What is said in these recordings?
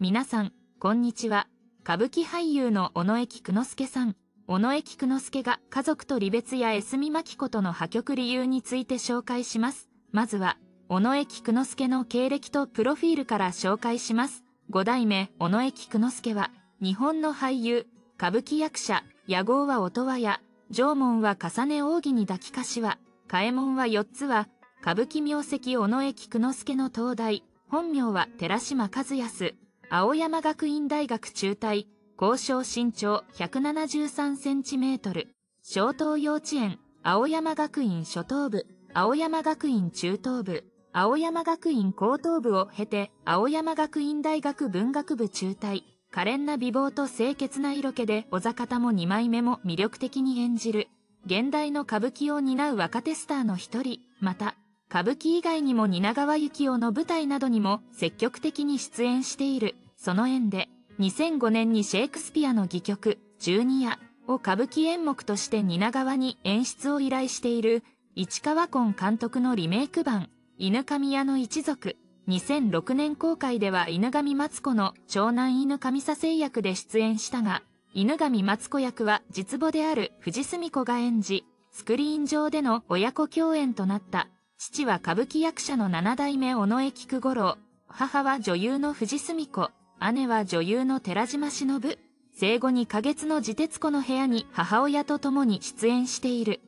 皆さん、こんにちは。歌舞伎俳優の尾上菊之助さん。尾上菊之助が家族と離別や江住真紀子との破局理由について紹介します。まずは、尾上菊之助の経歴とプロフィールから紹介します。五代目、尾上菊之助は、日本の俳優、歌舞伎役者、野号は音羽屋、縄文は重ね扇に抱き柏、嘉右衛門は四つは、歌舞伎名跡尾上菊之助の東大、本名は寺島和康、青山学院大学中退、交渉身長173センチメートル、小東幼稚園、青山学院初等部、青山学院中等部、青山学院高等部を経て、青山学院大学文学部中退、可憐な美貌と清潔な色気で、小坂も二枚目も魅力的に演じる、現代の歌舞伎を担う若手スターの一人、また、歌舞伎以外にも蜷川幸雄の舞台などにも積極的に出演している。その縁で、2005年にシェイクスピアの戯曲、十二夜を歌舞伎演目として蜷川に演出を依頼している、市川根監督のリメイク版、犬神屋の一族。2006年公開では犬神松子の長男犬神佐生役で出演したが、犬神松子役は実母である藤住子が演じ、スクリーン上での親子共演となった。父は歌舞伎役者の七代目尾上菊五郎、母は女優の藤住子、姉は女優の寺島忍。生後2ヶ月の自鉄子の部屋に母親と共に出演している。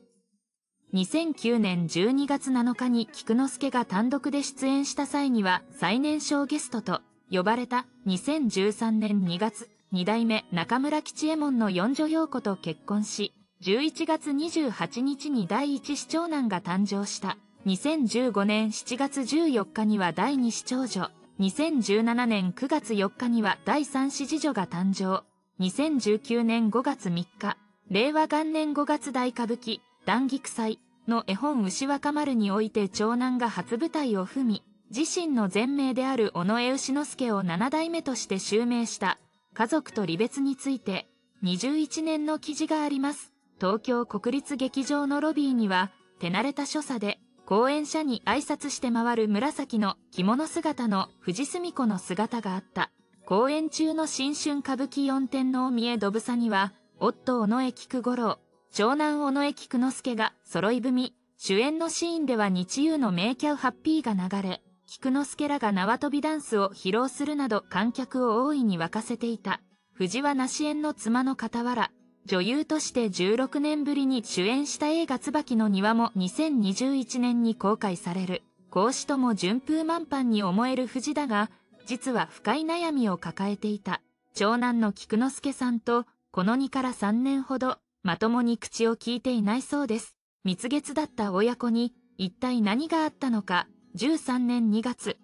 2009年12月7日に菊之助が単独で出演した際には最年少ゲストと呼ばれた2013年2月、二代目中村吉右衛門の四女陽子と結婚し、11月28日に第一子長男が誕生した。2015年7月14日には第2子長女、2017年9月4日には第3子次女が誕生、2019年5月3日、令和元年5月大歌舞伎、断菊祭の絵本牛若丸において長男が初舞台を踏み、自身の全名である尾上牛之助を7代目として襲名した家族と離別について21年の記事があります。東京国立劇場のロビーには手慣れた所作で公演者に挨拶して回る紫の着物姿の藤純子の姿があった公演中の新春歌舞伎四天王三重どぶさには夫尾上菊五郎長男尾上菊之助が揃い踏み主演のシーンでは日夕の名キャウハッピーが流れ菊之助らが縄跳びダンスを披露するなど観客を大いに沸かせていた藤は梨園の妻の傍ら女優として16年ぶりに主演した映画椿の庭も2021年に公開される。孔子とも順風満帆に思える藤だが、実は深い悩みを抱えていた。長男の菊之助さんと、この2から3年ほど、まともに口を聞いていないそうです。蜜月だった親子に、一体何があったのか、13年2月。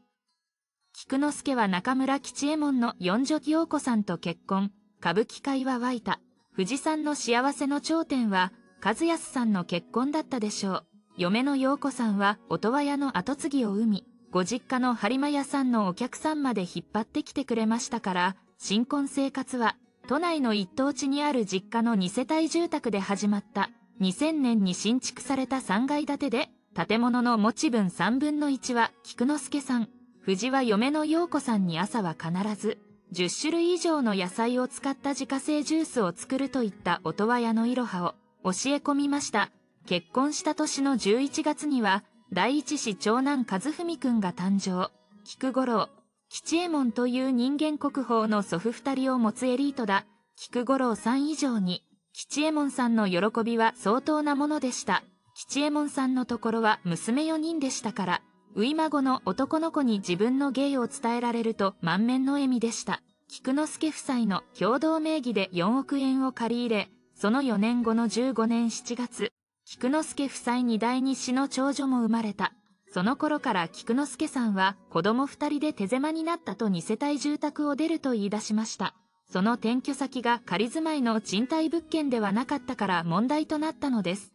菊之助は中村吉右衛門の四女木陽子さんと結婚、歌舞伎界は湧いた。藤さんの幸せの頂点は和康さんの結婚だったでしょう嫁の陽子さんは音羽屋の跡継ぎを生みご実家の播磨屋さんのお客さんまで引っ張ってきてくれましたから新婚生活は都内の一等地にある実家の2世帯住宅で始まった2000年に新築された3階建てで建物の持ち分3分の1は菊之助さん藤は嫁の陽子さんに朝は必ず10種類以上の野菜を使った自家製ジュースを作るといった音羽屋のいろはを教え込みました。結婚した年の11月には、第一子長男和文くんが誕生。菊五郎、吉右衛門という人間国宝の祖父二人を持つエリートだ。菊五郎さん以上に、吉右衛門さんの喜びは相当なものでした。吉右衛門さんのところは娘4人でしたから、ウイマゴの男の子に自分の芸を伝えられると満面の笑みでした。菊之助夫妻の共同名義で4億円を借り入れ、その4年後の15年7月、菊之助夫妻に第二子の長女も生まれた。その頃から菊之助さんは子供2人で手狭になったと2世帯住宅を出ると言い出しました。その転居先が仮住まいの賃貸物件ではなかったから問題となったのです。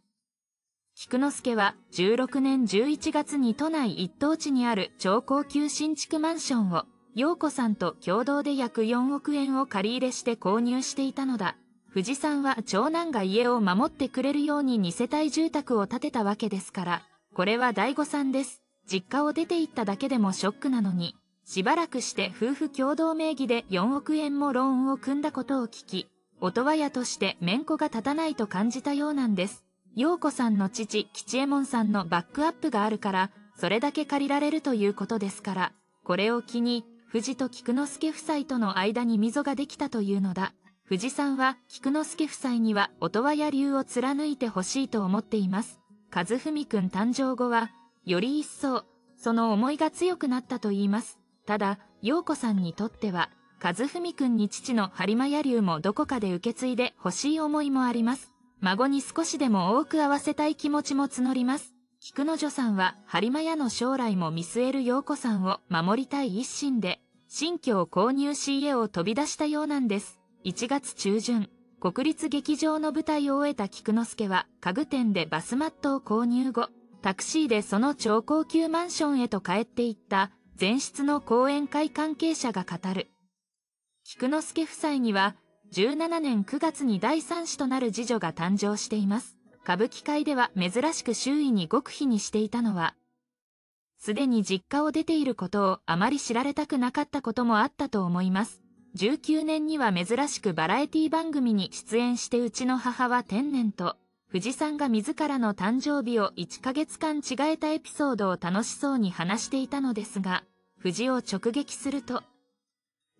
菊之助は16年11月に都内一等地にある超高級新築マンションを陽子さんと共同で約4億円を借り入れして購入していたのだ。藤さんは長男が家を守ってくれるように二世帯住宅を建てたわけですから、これは大悟さんです。実家を出て行っただけでもショックなのに、しばらくして夫婦共同名義で4億円もローンを組んだことを聞き、音羽屋として面子が立たないと感じたようなんです。陽子さんの父、吉右衛門さんのバックアップがあるから、それだけ借りられるということですから、これを機に、藤と菊之助夫妻との間に溝ができたというのだ。藤さんは、菊之助夫妻には、音羽や流を貫いてほしいと思っています。和文くん誕生後は、より一層、その思いが強くなったと言います。ただ、陽子さんにとっては、和文くんに父の播磨屋流もどこかで受け継いでほしい思いもあります。孫に少しでも多く会わせたい気持ちも募ります。菊之丞さんは、播磨屋の将来も見据える陽子さんを守りたい一心で、新居を購入し家を飛び出したようなんです。1月中旬、国立劇場の舞台を終えた菊之助は、家具店でバスマットを購入後、タクシーでその超高級マンションへと帰っていった、前室の講演会関係者が語る。菊之助夫妻には、2017年9月に第3子となる次女が誕生しています。歌舞伎界では珍しく周囲に極秘にしていたのは、すでに実家を出ていることをあまり知られたくなかったこともあったと思います。19年には珍しくバラエティ番組に出演してうちの母は天然と、藤さんが自らの誕生日を1ヶ月間違えたエピソードを楽しそうに話していたのですが、藤を直撃すると、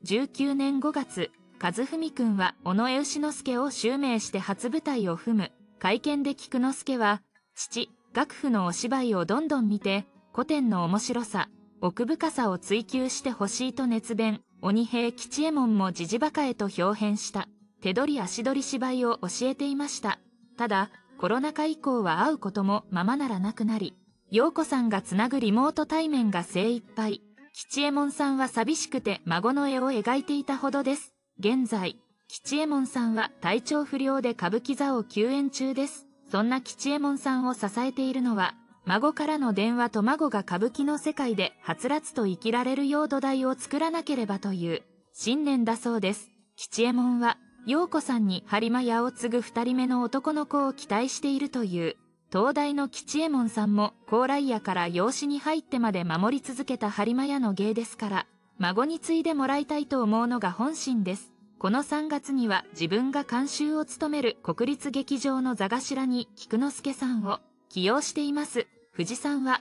19年5月、和文くんは尾上丑之助を襲名して初舞台を踏む。会見で菊之助は、父、楽譜のお芝居をどんどん見て、古典の面白さ、奥深さを追求してほしいと熱弁、鬼平吉右衛門もジジバカへと表変した。手取り足取り芝居を教えていました。ただ、コロナ禍以降は会うこともままならなくなり、洋子さんがつなぐリモート対面が精一杯。吉右衛門さんは寂しくて孫の絵を描いていたほどです。現在、吉右衛門さんは体調不良で歌舞伎座を休演中です。そんな吉右衛門さんを支えているのは、孫からの電話と孫が歌舞伎の世界ではつらつと生きられるよう土台を作らなければという信念だそうです。吉右衛門は、陽子さんに播磨屋を継ぐ二人目の男の子を期待しているという、東大の吉右衛門さんも高麗屋から養子に入ってまで守り続けた播磨屋の芸ですから、孫に継いでもらいたいと思うのが本心です。この3月には自分が監修を務める国立劇場の座頭に菊之助さんを起用しています。藤さんは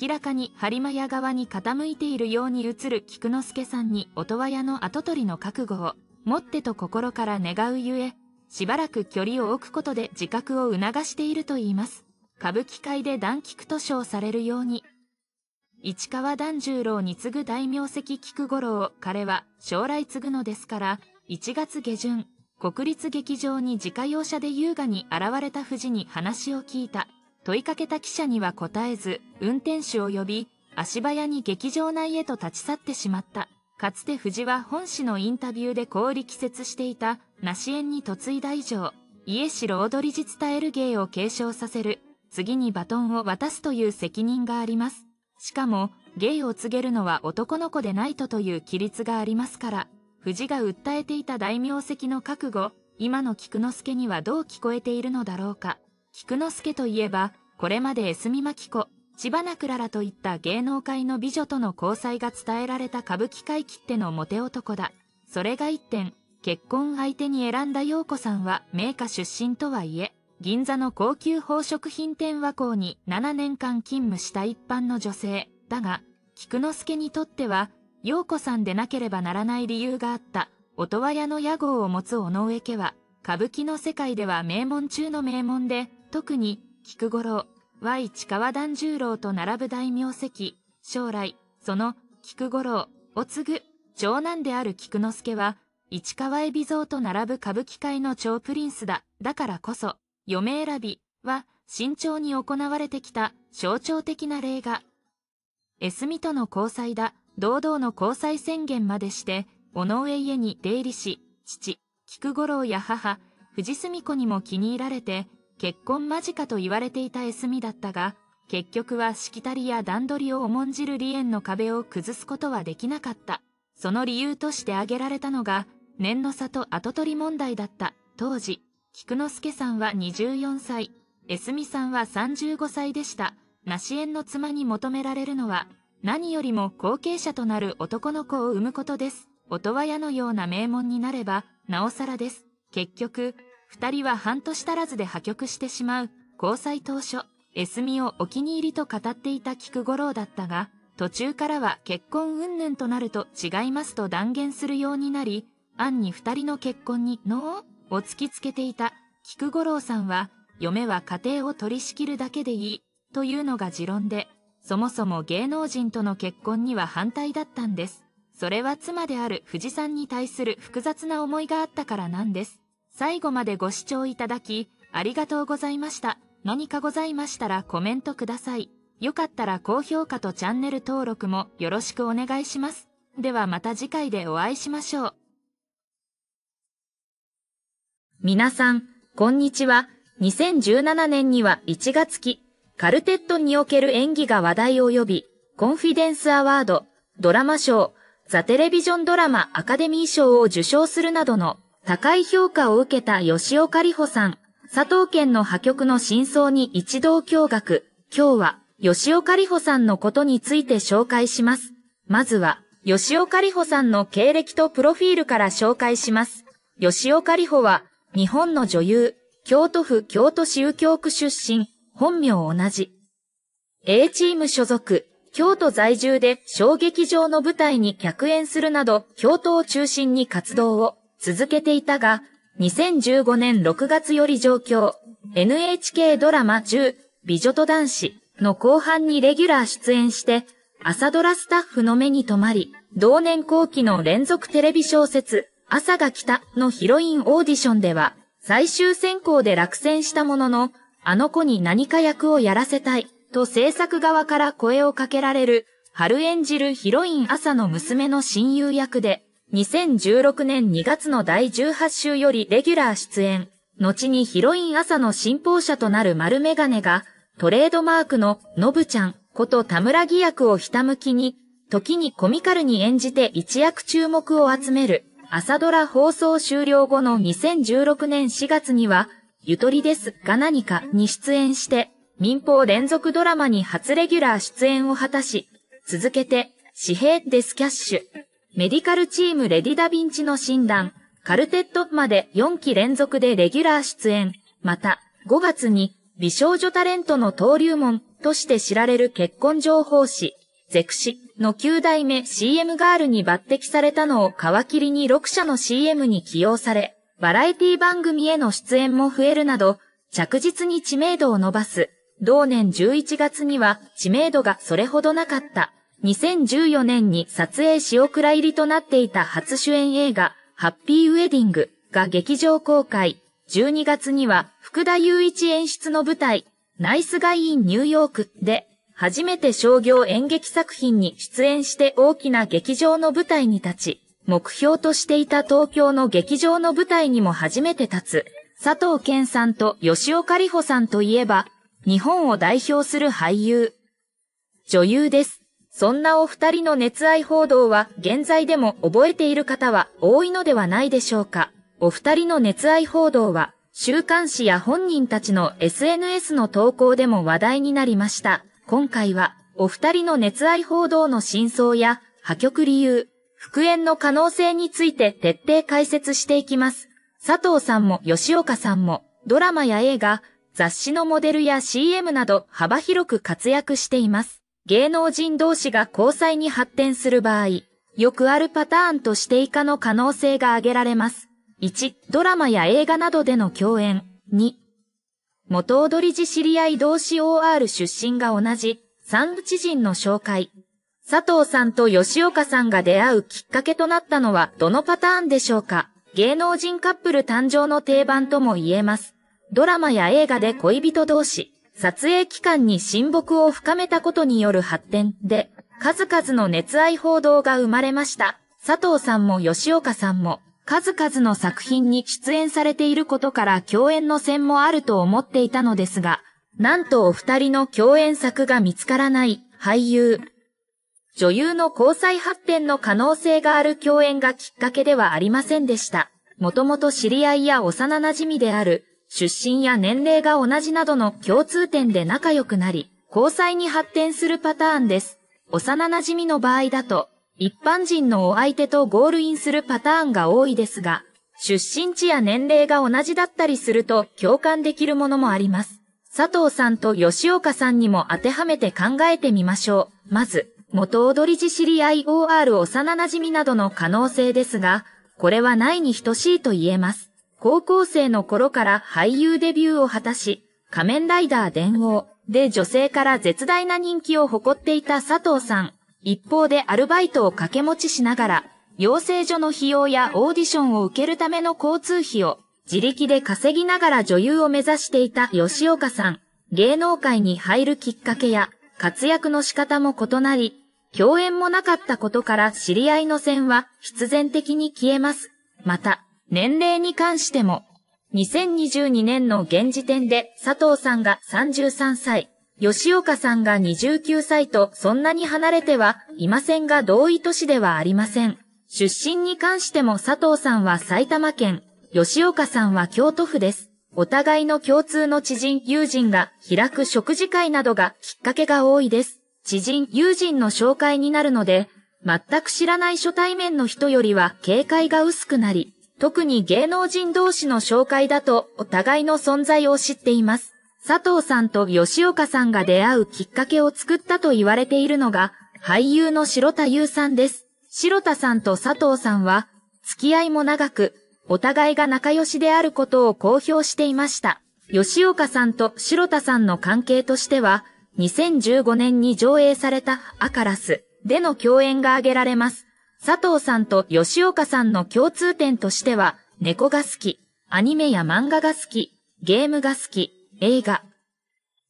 明らかに播磨屋側に傾いているように映る菊之助さんに音羽屋の跡取りの覚悟を持ってと心から願うゆえ、しばらく距離を置くことで自覚を促しているといいます。歌舞伎界で断菊と称されるように。市川團十郎に次ぐ大名跡菊五郎を彼は将来継ぐのですから、1月下旬、国立劇場に自家用車で優雅に現れた富士に話を聞いた。問いかけた記者には答えず、運転手を呼び、足早に劇場内へと立ち去ってしまった。かつて藤は本誌のインタビューで氷季力説していた、梨園に嫁いだ以上、家城踊り実伝える芸を継承させる、次にバトンを渡すという責任があります。しかも、芸を告げるのは男の子でないとという規律がありますから。藤が訴えていた大名跡の覚悟、今の菊之助にはどう聞こえているのだろうか。菊之助といえば、これまで江住真紀子、千葉なくららといった芸能界の美女との交際が伝えられた歌舞伎界きってのモテ男だ。それが一点、結婚相手に選んだ陽子さんは名家出身とはいえ、銀座の高級宝飾品店和光に7年間勤務した一般の女性。だが、菊之助にとっては、陽子さんでなければならない理由があった音羽屋の屋号を持つ尾上家は歌舞伎の世界では名門中の名門で特に菊五郎 Y 市川團十郎と並ぶ大名跡将来その菊五郎を継ぐ長男である菊之助は市川海老蔵と並ぶ歌舞伎界の超プリンスだだからこそ嫁選びは慎重に行われてきた象徴的な例が。エスミとの交際だ堂々の交際宣言までして、尾上家に出入りし、父、菊五郎や母、藤澄子にも気に入られて、結婚間近と言われていたスミだったが、結局はしきたりや段取りを重んじる離縁の壁を崩すことはできなかった。その理由として挙げられたのが、年の差と跡取り問題だった。当時、菊之助さんは24歳、スミさんは35歳でした。梨園の妻に求められるのは、何よりも後継者となる男の子を産むことです。音羽屋のような名門になれば、なおさらです。結局、二人は半年足らずで破局してしまう、交際当初、エスミをお気に入りと語っていた菊五郎だったが、途中からは結婚云々となると違いますと断言するようになり、案に二人の結婚に、のを突きつけていた、菊五郎さんは、嫁は家庭を取り仕切るだけでいい、というのが持論で、そもそも芸能人との結婚には反対だったんです。それは妻である藤さんに対する複雑な思いがあったからなんです。最後までご視聴いただき、ありがとうございました。何かございましたらコメントください。よかったら高評価とチャンネル登録もよろしくお願いします。ではまた次回でお会いしましょう。皆さん、こんにちは。2017年には1月期。カルテットにおける演技が話題を呼び、コンフィデンスアワード、ドラマ賞、ザ・テレビジョンドラマアカデミー賞を受賞するなどの高い評価を受けた吉岡里帆さん、佐藤県の破局の真相に一同驚愕。今日は吉岡里帆さんのことについて紹介します。まずは、吉岡里帆さんの経歴とプロフィールから紹介します。吉岡里帆は、日本の女優、京都府京都市右京区出身、本名同じ。A チーム所属、京都在住で小劇場の舞台に客演するなど、京都を中心に活動を続けていたが、2015年6月より上京、NHK ドラマ10、美女と男子の後半にレギュラー出演して、朝ドラスタッフの目に留まり、同年後期の連続テレビ小説、朝が来たのヒロインオーディションでは、最終選考で落選したものの、あの子に何か役をやらせたい、と制作側から声をかけられる、春演じるヒロイン朝の娘の親友役で、2016年2月の第18週よりレギュラー出演、後にヒロイン朝の信奉者となる丸メガネが、トレードマークののぶちゃんこと田村義役をひたむきに、時にコミカルに演じて一躍注目を集める、朝ドラ放送終了後の2016年4月には、ゆとりですが何かに出演して、民放連続ドラマに初レギュラー出演を果たし、続けて、紙幣デスキャッシュ、メディカルチームレディダヴィンチの診断、カルテットまで4期連続でレギュラー出演、また、5月に、美少女タレントの登竜門として知られる結婚情報誌、ゼクシの9代目 CM ガールに抜擢されたのを皮切りに6社の CM に起用され、バラエティ番組への出演も増えるなど、着実に知名度を伸ばす。同年11月には知名度がそれほどなかった。2014年に撮影し遅ら入りとなっていた初主演映画、ハッピーウェディングが劇場公開。12月には福田雄一演出の舞台、ナイスガイインニューヨークで、初めて商業演劇作品に出演して大きな劇場の舞台に立ち、目標としていた東京の劇場の舞台にも初めて立つ、佐藤健さんと吉岡里帆さんといえば、日本を代表する俳優。女優です。そんなお二人の熱愛報道は現在でも覚えている方は多いのではないでしょうか。お二人の熱愛報道は週刊誌や本人たちの SNS の投稿でも話題になりました。今回はお二人の熱愛報道の真相や破局理由、復縁の可能性について徹底解説していきます。佐藤さんも吉岡さんも、ドラマや映画、雑誌のモデルや CM など幅広く活躍しています。芸能人同士が交際に発展する場合、よくあるパターンとして以下の可能性が挙げられます。1、ドラマや映画などでの共演。2、元踊り時知り合い同士 OR 出身が同じ、三知人の紹介。佐藤さんと吉岡さんが出会うきっかけとなったのはどのパターンでしょうか芸能人カップル誕生の定番とも言えます。ドラマや映画で恋人同士、撮影期間に親睦を深めたことによる発展で、数々の熱愛報道が生まれました。佐藤さんも吉岡さんも、数々の作品に出演されていることから共演の線もあると思っていたのですが、なんとお二人の共演作が見つからない俳優、女優の交際発展の可能性がある共演がきっかけではありませんでした。もともと知り合いや幼馴染である、出身や年齢が同じなどの共通点で仲良くなり、交際に発展するパターンです。幼馴染の場合だと、一般人のお相手とゴールインするパターンが多いですが、出身地や年齢が同じだったりすると共感できるものもあります。佐藤さんと吉岡さんにも当てはめて考えてみましょう。まず、元踊り地知り合い OR 幼馴染などの可能性ですが、これはないに等しいと言えます。高校生の頃から俳優デビューを果たし、仮面ライダー伝王で女性から絶大な人気を誇っていた佐藤さん。一方でアルバイトを掛け持ちしながら、養成所の費用やオーディションを受けるための交通費を自力で稼ぎながら女優を目指していた吉岡さん。芸能界に入るきっかけや活躍の仕方も異なり、共演もなかったことから知り合いの線は必然的に消えます。また、年齢に関しても、2022年の現時点で佐藤さんが33歳、吉岡さんが29歳とそんなに離れてはいませんが同意都市ではありません。出身に関しても佐藤さんは埼玉県、吉岡さんは京都府です。お互いの共通の知人、友人が開く食事会などがきっかけが多いです。知人、友人の紹介になるので、全く知らない初対面の人よりは警戒が薄くなり、特に芸能人同士の紹介だとお互いの存在を知っています。佐藤さんと吉岡さんが出会うきっかけを作ったと言われているのが、俳優の白田優さんです。白田さんと佐藤さんは、付き合いも長く、お互いが仲良しであることを公表していました。吉岡さんと白田さんの関係としては、2015年に上映されたアカラスでの共演が挙げられます。佐藤さんと吉岡さんの共通点としては、猫が好き、アニメや漫画が好き、ゲームが好き、映画、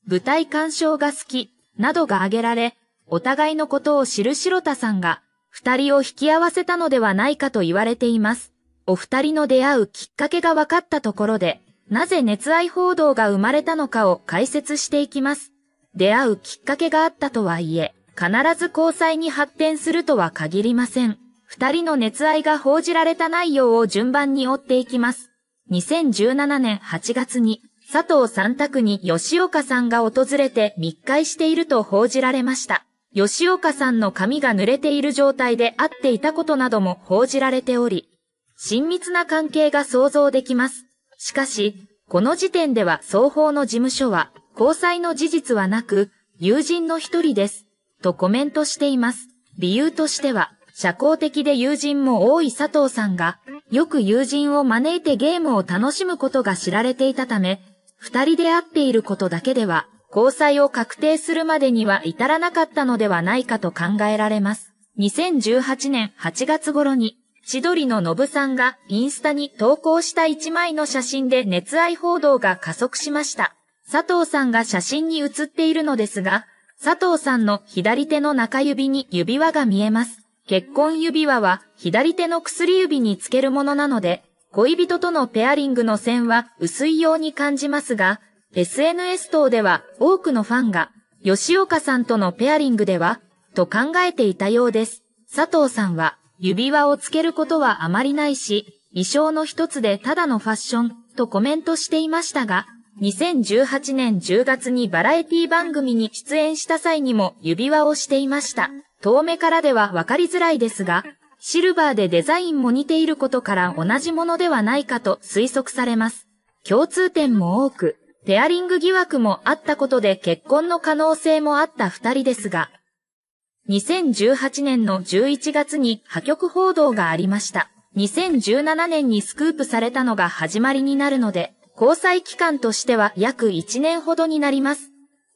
舞台鑑賞が好き、などが挙げられ、お互いのことを知る白田さんが、二人を引き合わせたのではないかと言われています。お二人の出会うきっかけが分かったところで、なぜ熱愛報道が生まれたのかを解説していきます。出会うきっかけがあったとはいえ、必ず交際に発展するとは限りません。二人の熱愛が報じられた内容を順番に追っていきます。2017年8月に、佐藤三択に吉岡さんが訪れて密会していると報じられました。吉岡さんの髪が濡れている状態で会っていたことなども報じられており、親密な関係が想像できます。しかし、この時点では双方の事務所は、交際の事実はなく、友人の一人です、とコメントしています。理由としては、社交的で友人も多い佐藤さんが、よく友人を招いてゲームを楽しむことが知られていたため、二人で会っていることだけでは、交際を確定するまでには至らなかったのではないかと考えられます。2018年8月頃に、千鳥のぶさんがインスタに投稿した一枚の写真で熱愛報道が加速しました。佐藤さんが写真に写っているのですが、佐藤さんの左手の中指に指輪が見えます。結婚指輪は左手の薬指につけるものなので、恋人とのペアリングの線は薄いように感じますが、SNS 等では多くのファンが、吉岡さんとのペアリングでは、と考えていたようです。佐藤さんは、指輪をつけることはあまりないし、衣装の一つでただのファッション、とコメントしていましたが、2018年10月にバラエティ番組に出演した際にも指輪をしていました。遠目からではわかりづらいですが、シルバーでデザインも似ていることから同じものではないかと推測されます。共通点も多く、ペアリング疑惑もあったことで結婚の可能性もあった二人ですが、2018年の11月に破局報道がありました。2017年にスクープされたのが始まりになるので、交際期間としては約1年ほどになります。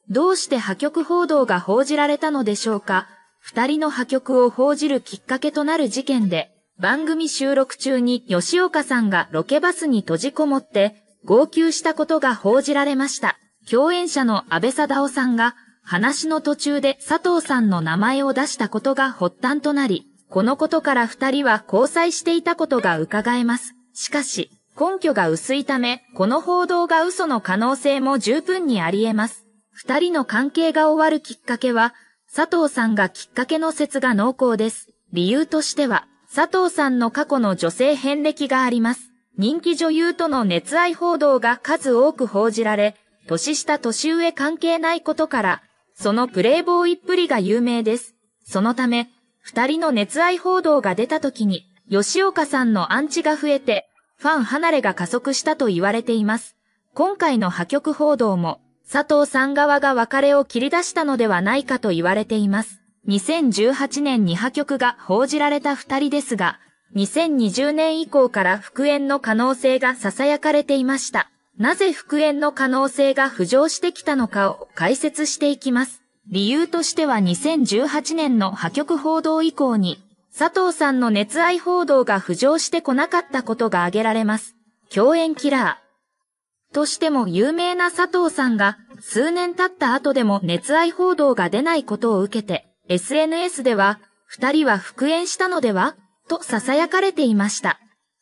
どうして破局報道が報じられたのでしょうか二人の破局を報じるきっかけとなる事件で、番組収録中に吉岡さんがロケバスに閉じこもって号泣したことが報じられました。共演者の安倍貞夫さんが話の途中で佐藤さんの名前を出したことが発端となり、このことから二人は交際していたことが伺えます。しかし、根拠が薄いため、この報道が嘘の可能性も十分にあり得ます。二人の関係が終わるきっかけは、佐藤さんがきっかけの説が濃厚です。理由としては、佐藤さんの過去の女性遍歴があります。人気女優との熱愛報道が数多く報じられ、年下年上関係ないことから、そのプレイボーイっぷりが有名です。そのため、二人の熱愛報道が出た時に、吉岡さんのアンチが増えて、ファン離れが加速したと言われています。今回の破局報道も、佐藤さん側が別れを切り出したのではないかと言われています。2018年に破局が報じられた二人ですが、2020年以降から復縁の可能性が囁かれていました。なぜ復縁の可能性が浮上してきたのかを解説していきます。理由としては2018年の破局報道以降に、佐藤さんの熱愛報道が浮上してこなかったことが挙げられます。共演キラー。としても有名な佐藤さんが数年経った後でも熱愛報道が出ないことを受けて SNS では二人は復縁したのではと囁かれていました。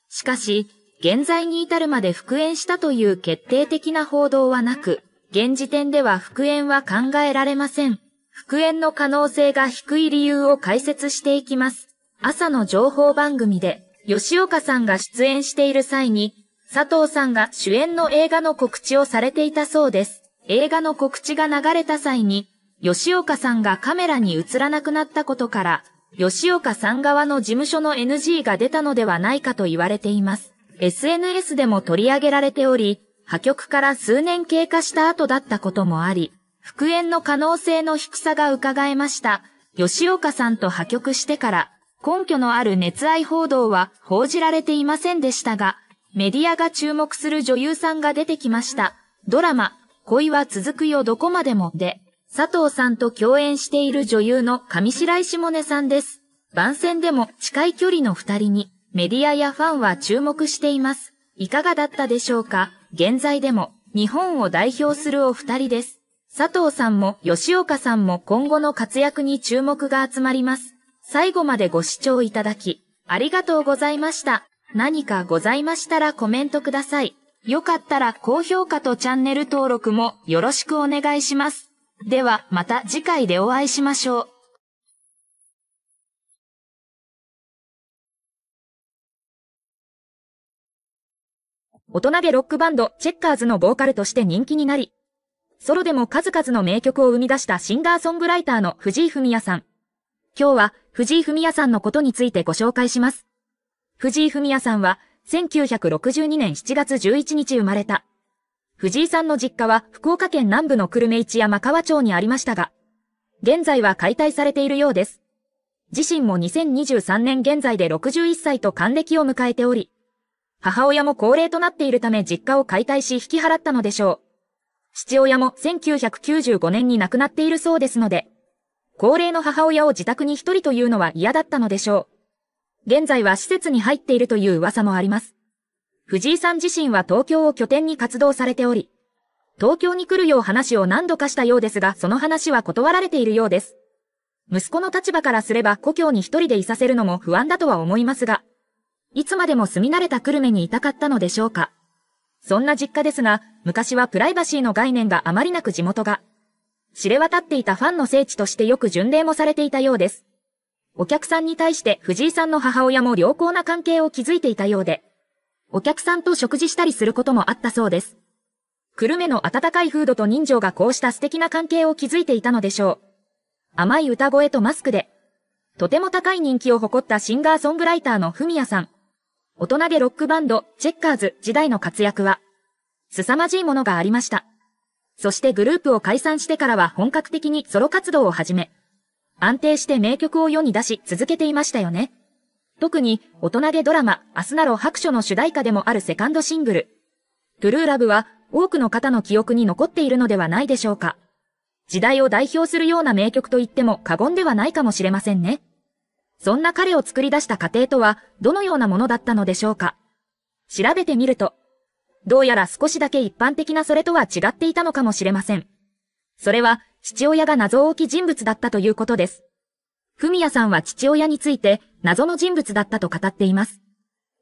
しかし、現在に至るまで復縁したという決定的な報道はなく、現時点では復縁は考えられません。復縁の可能性が低い理由を解説していきます。朝の情報番組で、吉岡さんが出演している際に、佐藤さんが主演の映画の告知をされていたそうです。映画の告知が流れた際に、吉岡さんがカメラに映らなくなったことから、吉岡さん側の事務所の NG が出たのではないかと言われています。SNS でも取り上げられており、破局から数年経過した後だったこともあり、復縁の可能性の低さが伺えました。吉岡さんと破局してから、根拠のある熱愛報道は報じられていませんでしたが、メディアが注目する女優さんが出てきました。ドラマ、恋は続くよどこまでもで、佐藤さんと共演している女優の上白石萌音さんです。番宣でも近い距離の二人に、メディアやファンは注目しています。いかがだったでしょうか現在でも、日本を代表するお二人です。佐藤さんも吉岡さんも今後の活躍に注目が集まります。最後までご視聴いただき、ありがとうございました。何かございましたらコメントください。よかったら高評価とチャンネル登録もよろしくお願いします。ではまた次回でお会いしましょう。大人げロックバンド、チェッカーズのボーカルとして人気になり、ソロでも数々の名曲を生み出したシンガーソングライターの藤井文也さん。今日は藤井文也さんのことについてご紹介します。藤井文也さんは1962年7月11日生まれた。藤井さんの実家は福岡県南部の久留米市山川町にありましたが、現在は解体されているようです。自身も2023年現在で61歳と還暦を迎えており、母親も高齢となっているため実家を解体し引き払ったのでしょう。父親も1995年に亡くなっているそうですので、高齢の母親を自宅に一人というのは嫌だったのでしょう。現在は施設に入っているという噂もあります。藤井さん自身は東京を拠点に活動されており、東京に来るよう話を何度かしたようですが、その話は断られているようです。息子の立場からすれば故郷に一人でいさせるのも不安だとは思いますが、いつまでも住み慣れた久留米にいたかったのでしょうか。そんな実家ですが、昔はプライバシーの概念があまりなく地元が、知れ渡っていたファンの聖地としてよく巡礼もされていたようです。お客さんに対して藤井さんの母親も良好な関係を築いていたようで、お客さんと食事したりすることもあったそうです。久留米の温かい風土と人情がこうした素敵な関係を築いていたのでしょう。甘い歌声とマスクで、とても高い人気を誇ったシンガーソングライターのフミヤさん。大人でロックバンド、チェッカーズ時代の活躍は、凄まじいものがありました。そしてグループを解散してからは本格的にソロ活動を始め、安定して名曲を世に出し続けていましたよね。特に、大人げドラマ、明日なろ白書の主題歌でもあるセカンドシングル、トゥルーラブは多くの方の記憶に残っているのではないでしょうか。時代を代表するような名曲と言っても過言ではないかもしれませんね。そんな彼を作り出した過程とは、どのようなものだったのでしょうか。調べてみると、どうやら少しだけ一般的なそれとは違っていたのかもしれません。それは、父親が謎多き人物だったということです。フミヤさんは父親について、謎の人物だったと語っています。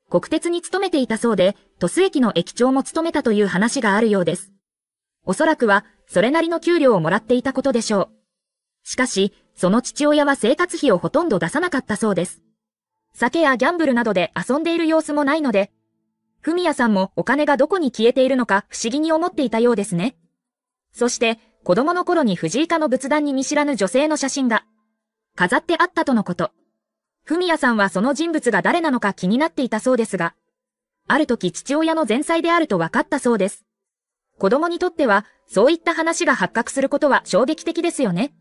国鉄に勤めていたそうで、都市駅の駅長も勤めたという話があるようです。おそらくは、それなりの給料をもらっていたことでしょう。しかし、その父親は生活費をほとんど出さなかったそうです。酒やギャンブルなどで遊んでいる様子もないので、フミヤさんもお金がどこに消えているのか不思議に思っていたようですね。そして、子供の頃に藤井家の仏壇に見知らぬ女性の写真が、飾ってあったとのこと。フミヤさんはその人物が誰なのか気になっていたそうですが、ある時父親の前妻であると分かったそうです。子供にとっては、そういった話が発覚することは衝撃的ですよね。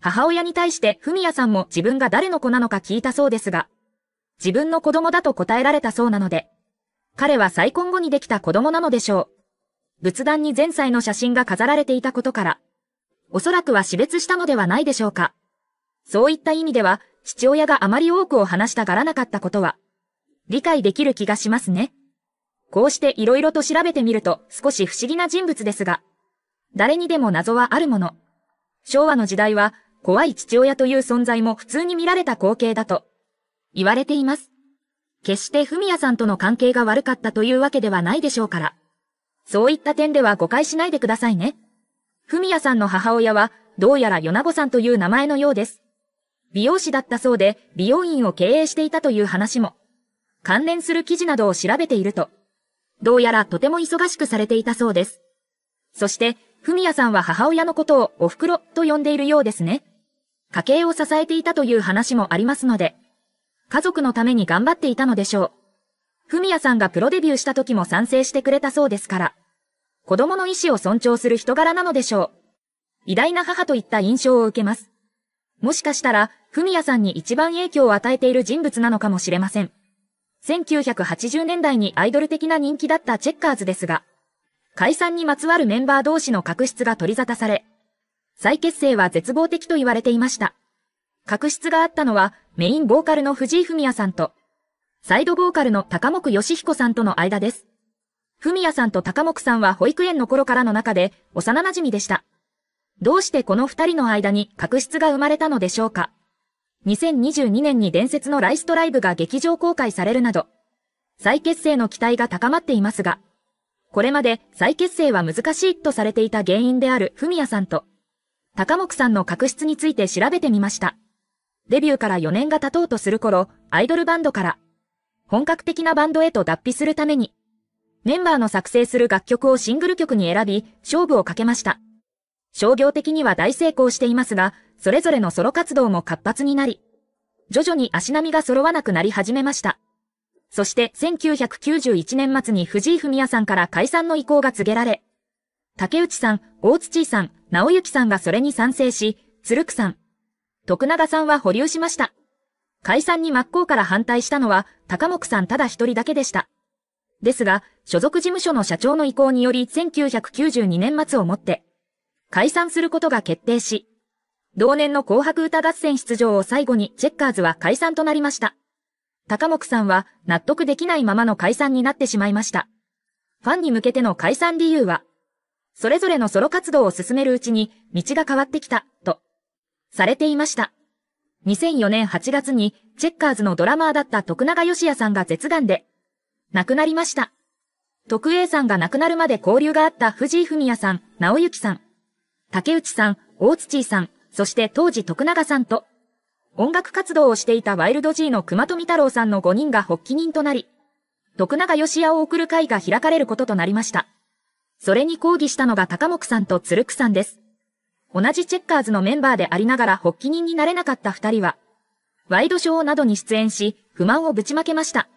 母親に対して、フミヤさんも自分が誰の子なのか聞いたそうですが、自分の子供だと答えられたそうなので、彼は再婚後にできた子供なのでしょう。仏壇に前妻の写真が飾られていたことから、おそらくは死別したのではないでしょうか。そういった意味では、父親があまり多くを話したがらなかったことは、理解できる気がしますね。こうして色々と調べてみると少し不思議な人物ですが、誰にでも謎はあるもの。昭和の時代は怖い父親という存在も普通に見られた光景だと言われています。決してフミヤさんとの関係が悪かったというわけではないでしょうから。そういった点では誤解しないでくださいね。フミヤさんの母親は、どうやら米子さんという名前のようです。美容師だったそうで、美容院を経営していたという話も。関連する記事などを調べていると。どうやらとても忙しくされていたそうです。そして、フミヤさんは母親のことをお袋と呼んでいるようですね。家計を支えていたという話もありますので、家族のために頑張っていたのでしょう。フミヤさんがプロデビューした時も賛成してくれたそうですから。子供の意思を尊重する人柄なのでしょう。偉大な母といった印象を受けます。もしかしたら、フミヤさんに一番影響を与えている人物なのかもしれません。1980年代にアイドル的な人気だったチェッカーズですが、解散にまつわるメンバー同士の確執が取り沙汰され、再結成は絶望的と言われていました。確執があったのは、メインボーカルの藤井文也さんと、サイドボーカルの高木義彦さんとの間です。文也さんと高木さんは保育園の頃からの中で、幼馴染でした。どうしてこの二人の間に確執が生まれたのでしょうか2022年に伝説のライストライブが劇場公開されるなど、再結成の期待が高まっていますが、これまで再結成は難しいとされていた原因である文也さんと、高木さんの確執について調べてみました。デビューから4年が経とうとする頃、アイドルバンドから、本格的なバンドへと脱皮するために、メンバーの作成する楽曲をシングル曲に選び、勝負をかけました。商業的には大成功していますが、それぞれのソロ活動も活発になり、徐々に足並みが揃わなくなり始めました。そして1991年末に藤井文也さんから解散の意向が告げられ、竹内さん、大土井さん、直行さんがそれに賛成し、鶴久さん、徳永さんは保留しました。解散に真っ向から反対したのは、高木さんただ一人だけでした。ですが、所属事務所の社長の意向により1992年末をもって、解散することが決定し、同年の紅白歌合戦出場を最後にチェッカーズは解散となりました。高木さんは納得できないままの解散になってしまいました。ファンに向けての解散理由は、それぞれのソロ活動を進めるうちに道が変わってきた、と。されていました。2004年8月に、チェッカーズのドラマーだった徳永義也さんが絶眼で、亡くなりました。徳永さんが亡くなるまで交流があった藤井文也さん、直之さん、竹内さん、大土さん、そして当時徳永さんと、音楽活動をしていたワイルド G の熊富太郎さんの5人が発起人となり、徳永義也を送る会が開かれることとなりました。それに抗議したのが高木さんと鶴久さんです。同じチェッカーズのメンバーでありながら発起人になれなかった二人は、ワイドショーなどに出演し、不満をぶちまけました。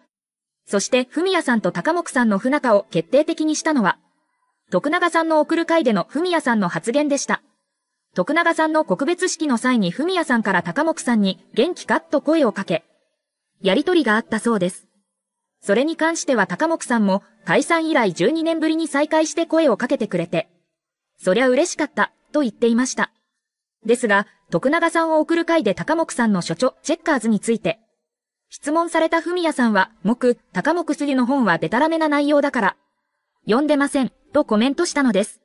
そして、文也さんと高木さんの不仲を決定的にしたのは、徳永さんの送る会での文也さんの発言でした。徳永さんの告別式の際に文也さんから高木さんに元気かと声をかけ、やりとりがあったそうです。それに関しては高木さんも解散以来12年ぶりに再会して声をかけてくれて、そりゃ嬉しかったと言っていました。ですが、徳永さんを送る会で高木さんの所著、チェッカーズについて、質問された文也さんは、木、高木杉の本はデタラメな内容だから、読んでません、とコメントしたのです。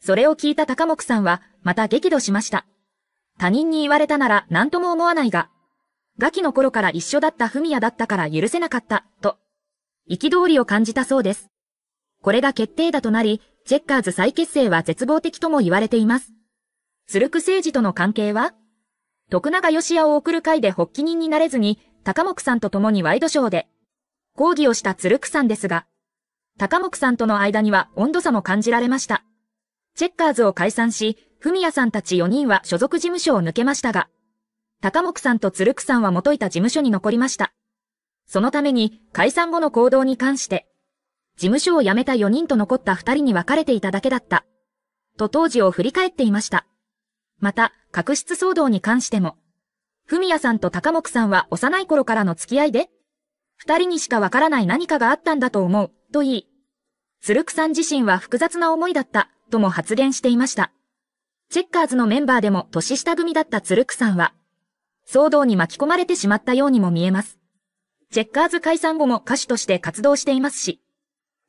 それを聞いた高木さんは、また激怒しました。他人に言われたなら何とも思わないが、ガキの頃から一緒だった文也だったから許せなかった、と、憤りを感じたそうです。これが決定打となり、チェッカーズ再結成は絶望的とも言われています。スルク政治との関係は徳永義也を送る会で発起人になれずに、高木さんと共にワイドショーで、抗議をした鶴久さんですが、高木さんとの間には温度差も感じられました。チェッカーズを解散し、文也さんたち4人は所属事務所を抜けましたが、高木さんと鶴久さんは元いた事務所に残りました。そのために解散後の行動に関して、事務所を辞めた4人と残った2人に別れていただけだった。と当時を振り返っていました。また、確執騒動に関しても、文也さんと高木さんは幼い頃からの付き合いで、二人にしかわからない何かがあったんだと思う、と言い、鶴久さん自身は複雑な思いだった、とも発言していました。チェッカーズのメンバーでも年下組だった鶴久さんは、騒動に巻き込まれてしまったようにも見えます。チェッカーズ解散後も歌手として活動していますし、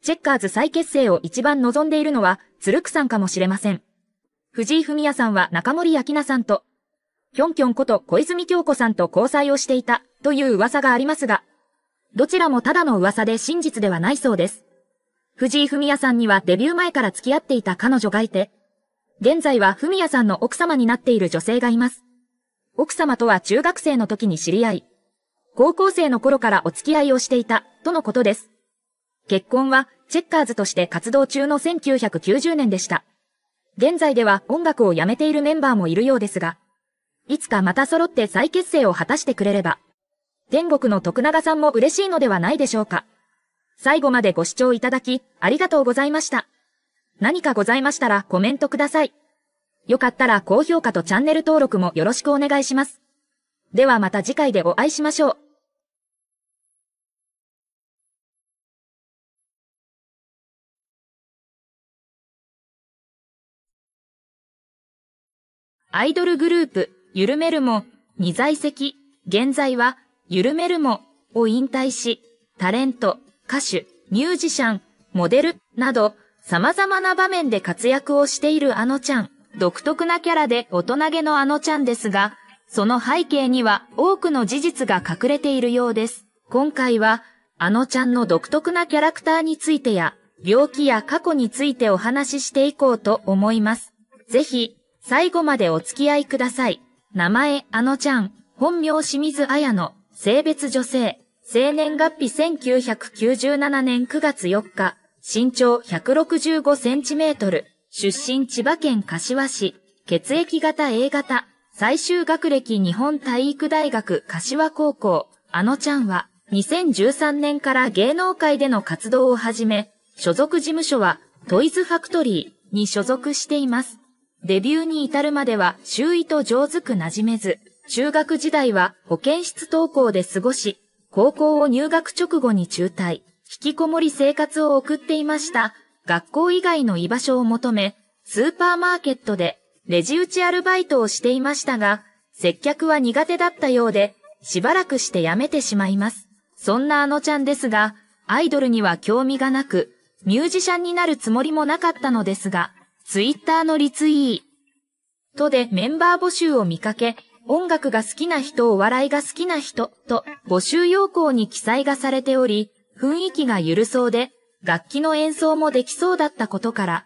チェッカーズ再結成を一番望んでいるのは、鶴久さんかもしれません。藤井文也さんは中森明菜さんと、ひョンキョンこと小泉京子さんと交際をしていた、という噂がありますが、どちらもただの噂で真実ではないそうです。藤井文也さんにはデビュー前から付き合っていた彼女がいて、現在は文也さんの奥様になっている女性がいます。奥様とは中学生の時に知り合い、高校生の頃からお付き合いをしていた、とのことです。結婚は、チェッカーズとして活動中の1990年でした。現在では音楽をやめているメンバーもいるようですが、いつかまた揃って再結成を果たしてくれれば、天国の徳永さんも嬉しいのではないでしょうか。最後までご視聴いただき、ありがとうございました。何かございましたらコメントください。よかったら高評価とチャンネル登録もよろしくお願いします。ではまた次回でお会いしましょう。アイドルグループ、ゆるめるも、二在籍、現在は、ゆるめるも、を引退し、タレント、歌手、ミュージシャン、モデル、など、様々な場面で活躍をしているあのちゃん。独特なキャラで大人げのあのちゃんですが、その背景には多くの事実が隠れているようです。今回は、あのちゃんの独特なキャラクターについてや、病気や過去についてお話ししていこうと思います。ぜひ、最後までお付き合いください。名前、あのちゃん、本名清水彩乃、性別女性、生年月日1997年9月4日、身長165センチメートル、出身千葉県柏市、血液型 A 型、最終学歴日本体育大学柏高校、あのちゃんは、2013年から芸能界での活動を始め、所属事務所は、トイズファクトリーに所属しています。デビューに至るまでは周囲と上手くなじめず、中学時代は保健室登校で過ごし、高校を入学直後に中退、引きこもり生活を送っていました。学校以外の居場所を求め、スーパーマーケットでレジ打ちアルバイトをしていましたが、接客は苦手だったようで、しばらくして辞めてしまいます。そんなあのちゃんですが、アイドルには興味がなく、ミュージシャンになるつもりもなかったのですが、ツイッターのリツイートでメンバー募集を見かけ、音楽が好きな人、お笑いが好きな人と募集要項に記載がされており、雰囲気が緩そうで、楽器の演奏もできそうだったことから、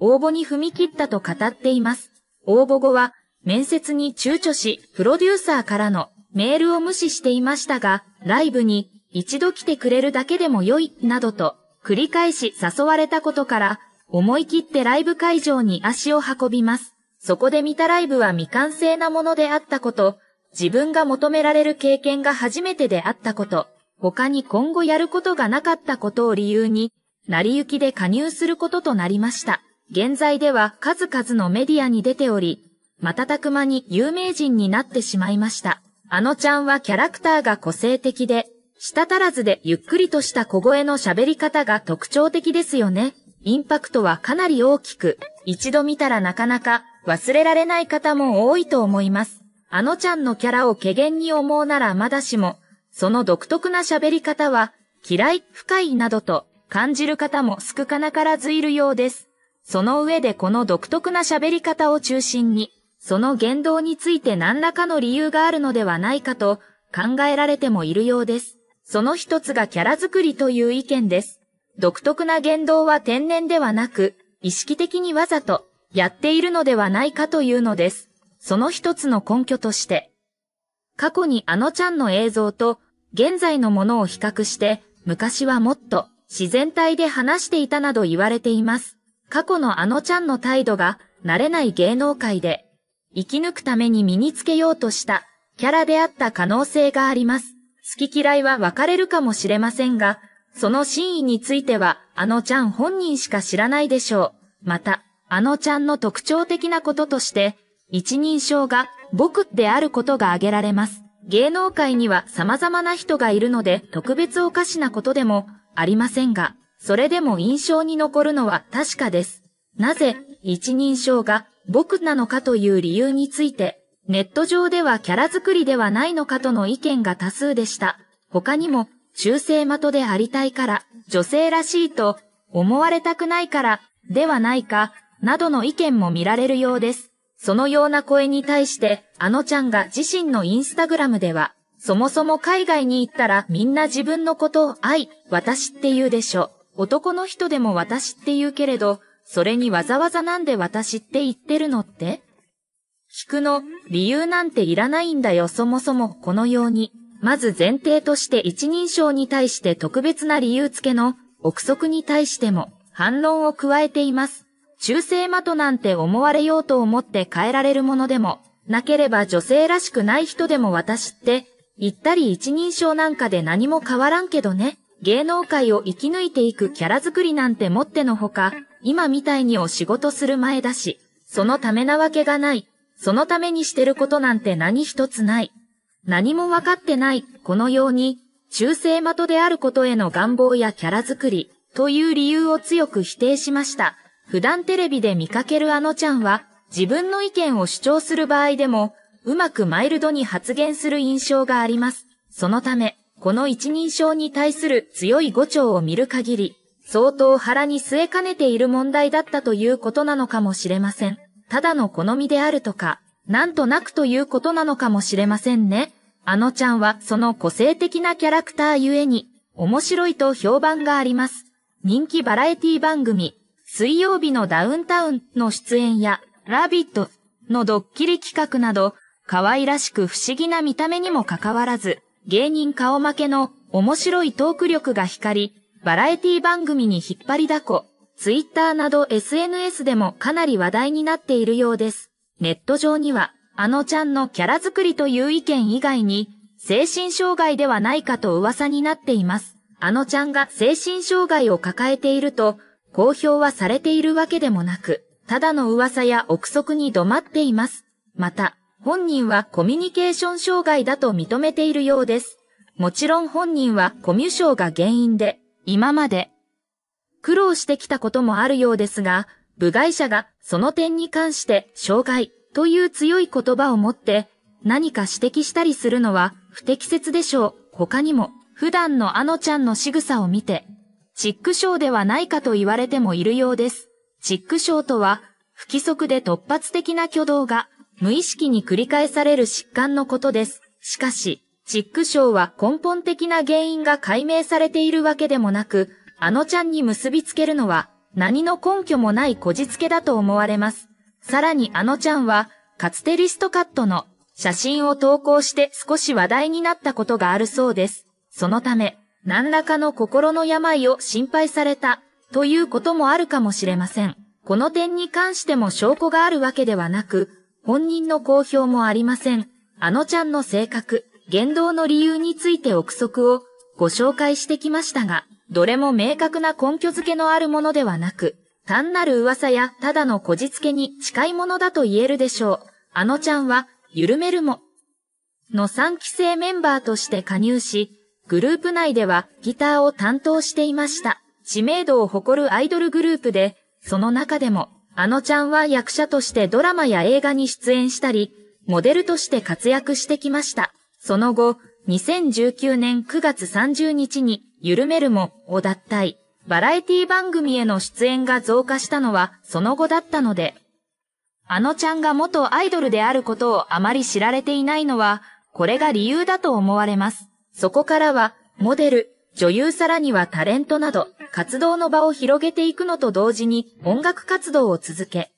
応募に踏み切ったと語っています。応募後は、面接に躊躇し、プロデューサーからのメールを無視していましたが、ライブに一度来てくれるだけでも良い、などと、繰り返し誘われたことから、思い切ってライブ会場に足を運びます。そこで見たライブは未完成なものであったこと、自分が求められる経験が初めてであったこと、他に今後やることがなかったことを理由に、成り行きで加入することとなりました。現在では数々のメディアに出ており、瞬く間に有名人になってしまいました。あのちゃんはキャラクターが個性的で、舌足らずでゆっくりとした小声の喋り方が特徴的ですよね。インパクトはかなり大きく、一度見たらなかなか忘れられない方も多いと思います。あのちゃんのキャラを怪言に思うならまだしも、その独特な喋り方は、嫌い、不快などと感じる方も少なからずいるようです。その上でこの独特な喋り方を中心に、その言動について何らかの理由があるのではないかと考えられてもいるようです。その一つがキャラ作りという意見です。独特な言動は天然ではなく、意識的にわざとやっているのではないかというのです。その一つの根拠として。過去にあのちゃんの映像と現在のものを比較して、昔はもっと自然体で話していたなど言われています。過去のあのちゃんの態度が慣れない芸能界で、生き抜くために身につけようとしたキャラであった可能性があります。好き嫌いは分かれるかもしれませんが、その真意については、あのちゃん本人しか知らないでしょう。また、あのちゃんの特徴的なこととして、一人称が僕であることが挙げられます。芸能界には様々な人がいるので特別おかしなことでもありませんが、それでも印象に残るのは確かです。なぜ一人称が僕なのかという理由について、ネット上ではキャラ作りではないのかとの意見が多数でした。他にも中性的でありたいから、女性らしいと思われたくないからではないか、などの意見も見られるようです。そのような声に対して、あのちゃんが自身のインスタグラムでは、そもそも海外に行ったらみんな自分のことを愛、私って言うでしょ。男の人でも私って言うけれど、それにわざわざなんで私って言ってるのって聞くの、理由なんていらないんだよそもそもこのように。まず前提として一人称に対して特別な理由付けの憶測に対しても反論を加えています。中性的なんて思われようと思って変えられるものでも、なければ女性らしくない人でも私って、行ったり一人称なんかで何も変わらんけどね。芸能界を生き抜いていくキャラ作りなんてもってのほか、今みたいにお仕事する前だし、そのためなわけがない。そのためにしてることなんて何一つない。何もわかってないこのように、中性的であることへの願望やキャラ作りという理由を強く否定しました。普段テレビで見かけるあのちゃんは、自分の意見を主張する場合でも、うまくマイルドに発言する印象があります。そのため、この一人称に対する強い語調を見る限り、相当腹に据えかねている問題だったということなのかもしれません。ただの好みであるとか、なんとなくということなのかもしれませんね。あのちゃんはその個性的なキャラクターゆえに、面白いと評判があります。人気バラエティ番組、水曜日のダウンタウンの出演や、ラビットのドッキリ企画など、可愛らしく不思議な見た目にもかかわらず、芸人顔負けの面白いトーク力が光り、バラエティ番組に引っ張りだこ、ツイッターなど SNS でもかなり話題になっているようです。ネット上には、あのちゃんのキャラ作りという意見以外に、精神障害ではないかと噂になっています。あのちゃんが精神障害を抱えていると、公表はされているわけでもなく、ただの噂や憶測に止まっています。また、本人はコミュニケーション障害だと認めているようです。もちろん本人はコミュ障が原因で、今まで苦労してきたこともあるようですが、部外者がその点に関して障害という強い言葉を持って何か指摘したりするのは不適切でしょう。他にも普段のあのちゃんの仕草を見て、チック症ではないかと言われてもいるようです。チック症とは不規則で突発的な挙動が無意識に繰り返される疾患のことです。しかし、チック症は根本的な原因が解明されているわけでもなく、あのちゃんに結びつけるのは何の根拠もないこじつけだと思われます。さらにあのちゃんは、かつてリストカットの写真を投稿して少し話題になったことがあるそうです。そのため、何らかの心の病を心配された、ということもあるかもしれません。この点に関しても証拠があるわけではなく、本人の公表もありません。あのちゃんの性格、言動の理由について憶測をご紹介してきましたが、どれも明確な根拠づけのあるものではなく、単なる噂やただのこじつけに近いものだと言えるでしょう。あのちゃんは、緩めるも、の3期生メンバーとして加入し、グループ内ではギターを担当していました。知名度を誇るアイドルグループで、その中でも、あのちゃんは役者としてドラマや映画に出演したり、モデルとして活躍してきました。その後、2019年9月30日に、ゆるめるもを脱退、バラエティ番組への出演が増加したのはその後だったので、あのちゃんが元アイドルであることをあまり知られていないのは、これが理由だと思われます。そこからは、モデル、女優さらにはタレントなど、活動の場を広げていくのと同時に音楽活動を続け、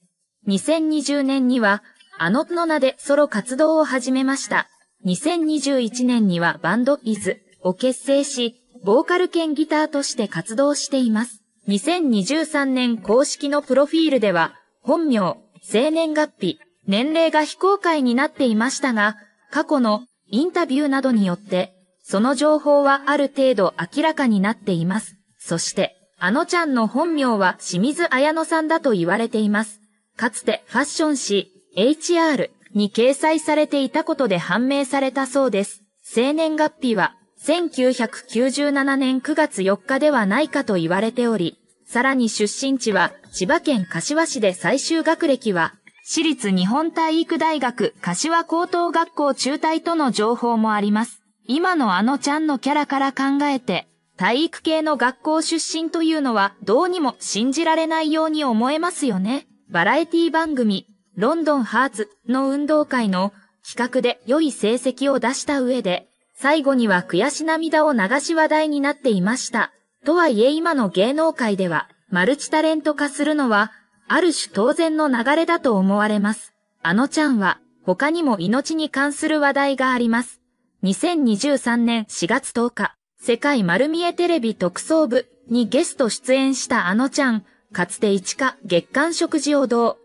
2020年には、あのの名でソロ活動を始めました。2021年にはバンドイズを結成し、ボーカル兼ギターとして活動しています。2023年公式のプロフィールでは、本名、生年月日、年齢が非公開になっていましたが、過去のインタビューなどによって、その情報はある程度明らかになっています。そして、あのちゃんの本名は清水彩乃さんだと言われています。かつてファッション誌、HR、に掲載されていたことで判明されたそうです。生年月日は1997年9月4日ではないかと言われており、さらに出身地は千葉県柏市で最終学歴は、私立日本体育大学柏高等学校中退との情報もあります。今のあのちゃんのキャラから考えて、体育系の学校出身というのはどうにも信じられないように思えますよね。バラエティ番組、ロンドンハーツの運動会の企画で良い成績を出した上で、最後には悔し涙を流し話題になっていました。とはいえ今の芸能界では、マルチタレント化するのは、ある種当然の流れだと思われます。あのちゃんは、他にも命に関する話題があります。2023年4月10日、世界丸見えテレビ特捜部にゲスト出演したあのちゃん、かつて一華月刊食事を堂。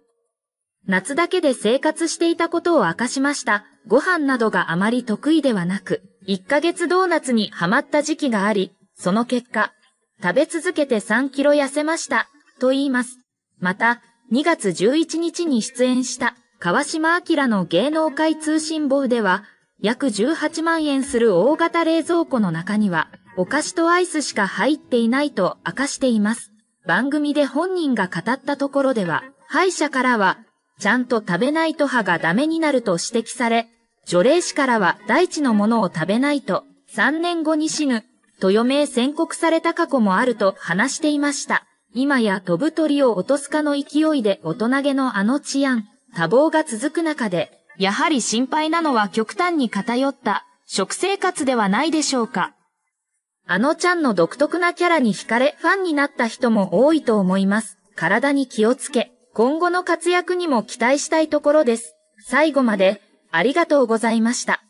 夏だけで生活していたことを明かしました。ご飯などがあまり得意ではなく、1ヶ月ドーナツにはまった時期があり、その結果、食べ続けて3キロ痩せました、と言います。また、2月11日に出演した川島明の芸能界通信簿では、約18万円する大型冷蔵庫の中には、お菓子とアイスしか入っていないと明かしています。番組で本人が語ったところでは、歯医者からはちゃんと食べないと歯がダメになると指摘され、除霊師からは大地のものを食べないと、3年後に死ぬ、と余命宣告された過去もあると話していました。今や飛ぶ鳥を落とすかの勢いで大人げのあの治安、多忙が続く中で、やはり心配なのは極端に偏った食生活ではないでしょうか。あのちゃんの独特なキャラに惹かれファンになった人も多いと思います。体に気をつけ。今後の活躍にも期待したいところです。最後までありがとうございました。